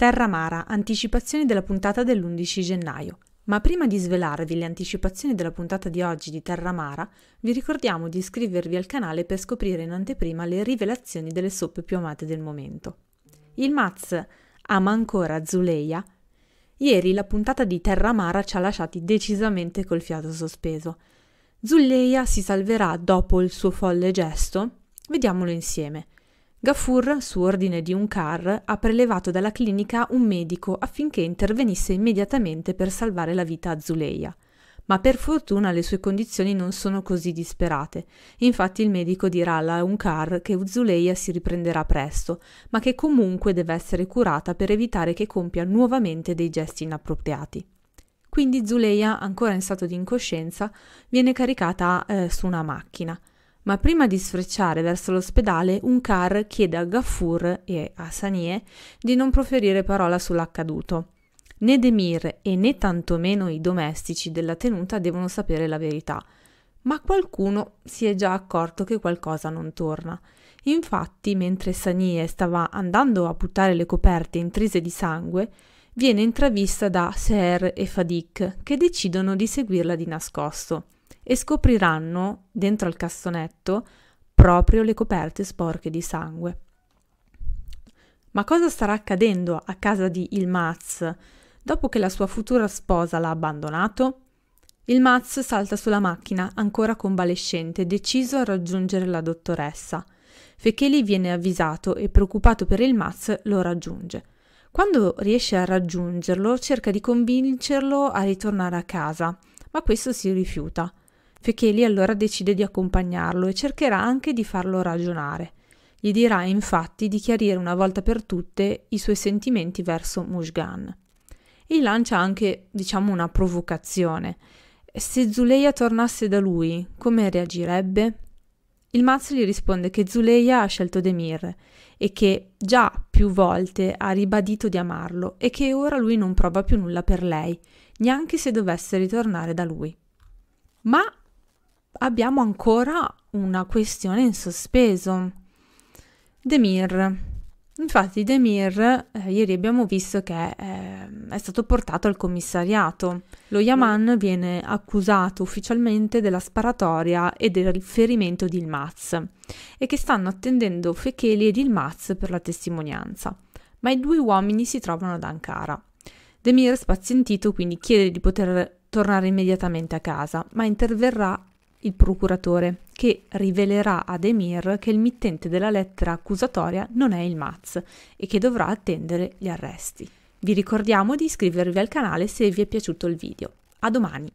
Terra Mara, anticipazioni della puntata dell'11 gennaio. Ma prima di svelarvi le anticipazioni della puntata di oggi di Terra Mara, vi ricordiamo di iscrivervi al canale per scoprire in anteprima le rivelazioni delle soppe più amate del momento. Il Maz ama ancora Zuleia? Ieri la puntata di Terra Mara ci ha lasciati decisamente col fiato sospeso. Zuleia si salverà dopo il suo folle gesto? Vediamolo insieme. Gafur, su ordine di un car, ha prelevato dalla clinica un medico affinché intervenisse immediatamente per salvare la vita a Zuleia. Ma per fortuna le sue condizioni non sono così disperate. Infatti il medico dirà alla Uncar che Zuleia si riprenderà presto, ma che comunque deve essere curata per evitare che compia nuovamente dei gesti inappropriati. Quindi Zuleia, ancora in stato di incoscienza, viene caricata eh, su una macchina ma prima di sfrecciare verso l'ospedale un car chiede a Gaffur e a Sanie di non proferire parola sull'accaduto. Né Demir e né tantomeno i domestici della tenuta devono sapere la verità, ma qualcuno si è già accorto che qualcosa non torna. Infatti, mentre Sanie stava andando a buttare le coperte intrise di sangue, viene intravista da Ser e Fadik, che decidono di seguirla di nascosto e scopriranno dentro al cassonetto proprio le coperte sporche di sangue. Ma cosa starà accadendo a casa di Il Maz dopo che la sua futura sposa l'ha abbandonato? Il Maz salta sulla macchina, ancora convalescente, deciso a raggiungere la dottoressa. Fecheli viene avvisato e preoccupato per il Maz, lo raggiunge. Quando riesce a raggiungerlo, cerca di convincerlo a ritornare a casa, ma questo si rifiuta. Fecheli allora decide di accompagnarlo e cercherà anche di farlo ragionare. Gli dirà infatti di chiarire una volta per tutte i suoi sentimenti verso Mushgan. E lancia anche, diciamo, una provocazione. Se Zuleia tornasse da lui, come reagirebbe? Il Mazzo gli risponde che Zuleia ha scelto Demir e che già più volte ha ribadito di amarlo e che ora lui non prova più nulla per lei, neanche se dovesse ritornare da lui. Ma abbiamo ancora una questione in sospeso. Demir. Infatti Demir eh, ieri abbiamo visto che eh, è stato portato al commissariato. Lo Yaman viene accusato ufficialmente della sparatoria e del riferimento di Ilmaz e che stanno attendendo Fekeli ed Ilmaz per la testimonianza. Ma i due uomini si trovano ad Ankara. Demir, spazientito, quindi chiede di poter tornare immediatamente a casa, ma interverrà il procuratore, che rivelerà ad Emir che il mittente della lettera accusatoria non è il Maz e che dovrà attendere gli arresti. Vi ricordiamo di iscrivervi al canale se vi è piaciuto il video. A domani!